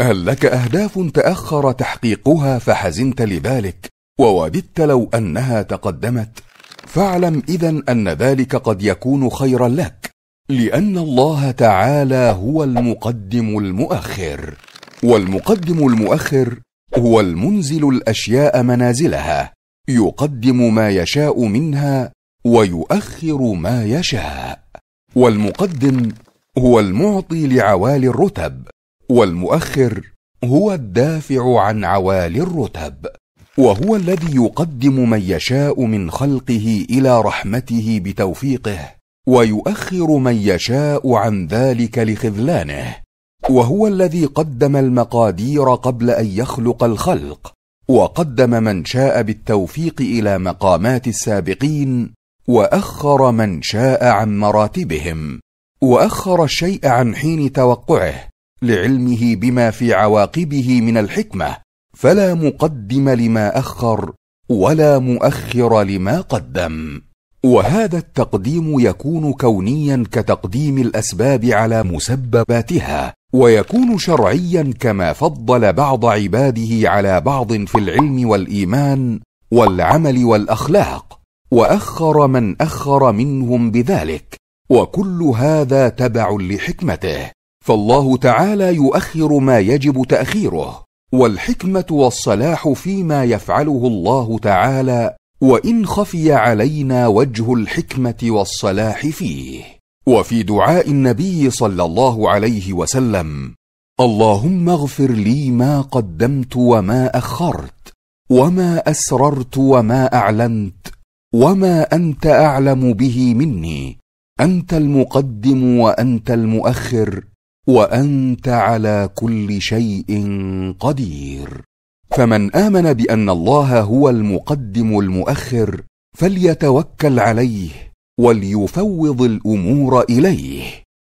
هل لك اهداف تاخر تحقيقها فحزنت لذلك ووددت لو انها تقدمت فاعلم اذا ان ذلك قد يكون خيرا لك لان الله تعالى هو المقدم المؤخر والمقدم المؤخر هو المنزل الاشياء منازلها يقدم ما يشاء منها ويؤخر ما يشاء والمقدم هو المعطي لعوالي الرتب والمؤخر هو الدافع عن عوالي الرتب وهو الذي يقدم من يشاء من خلقه الى رحمته بتوفيقه ويؤخر من يشاء عن ذلك لخذلانه وهو الذي قدم المقادير قبل ان يخلق الخلق وقدم من شاء بالتوفيق الى مقامات السابقين واخر من شاء عن مراتبهم واخر الشيء عن حين توقعه لعلمه بما في عواقبه من الحكمه فلا مقدم لما اخر ولا مؤخر لما قدم وهذا التقديم يكون كونيا كتقديم الاسباب على مسبباتها ويكون شرعيا كما فضل بعض عباده على بعض في العلم والايمان والعمل والاخلاق واخر من اخر منهم بذلك وكل هذا تبع لحكمته فالله تعالى يؤخر ما يجب تاخيره والحكمه والصلاح فيما يفعله الله تعالى وان خفي علينا وجه الحكمه والصلاح فيه وفي دعاء النبي صلى الله عليه وسلم اللهم اغفر لي ما قدمت وما اخرت وما اسررت وما اعلنت وما انت اعلم به مني انت المقدم وانت المؤخر وانت على كل شيء قدير فمن امن بان الله هو المقدم المؤخر فليتوكل عليه وليفوض الامور اليه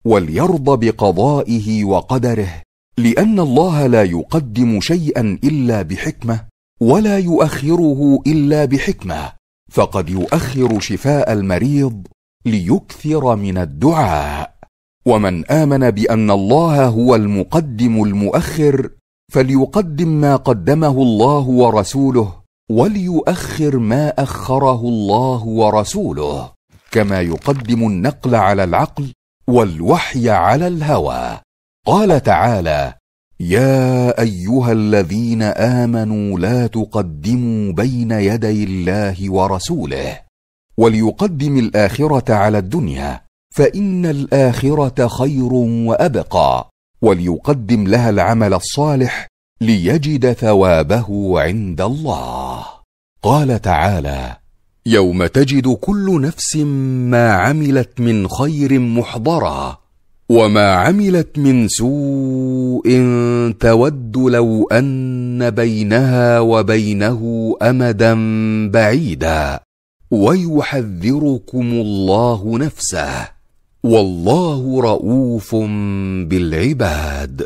وليرضى بقضائه وقدره لان الله لا يقدم شيئا الا بحكمه ولا يؤخره الا بحكمه فقد يؤخر شفاء المريض ليكثر من الدعاء ومن امن بان الله هو المقدم المؤخر فليقدم ما قدمه الله ورسوله وليؤخر ما اخره الله ورسوله كما يقدم النقل على العقل والوحي على الهوى قال تعالى يا ايها الذين امنوا لا تقدموا بين يدي الله ورسوله وليقدم الاخره على الدنيا فان الاخره خير وابقى وليقدم لها العمل الصالح ليجد ثوابه عند الله قال تعالى يوم تجد كل نفس ما عملت من خير محضرا وما عملت من سوء تود لو ان بينها وبينه امدا بعيدا ويحذركم الله نفسه والله رؤوف بالعباد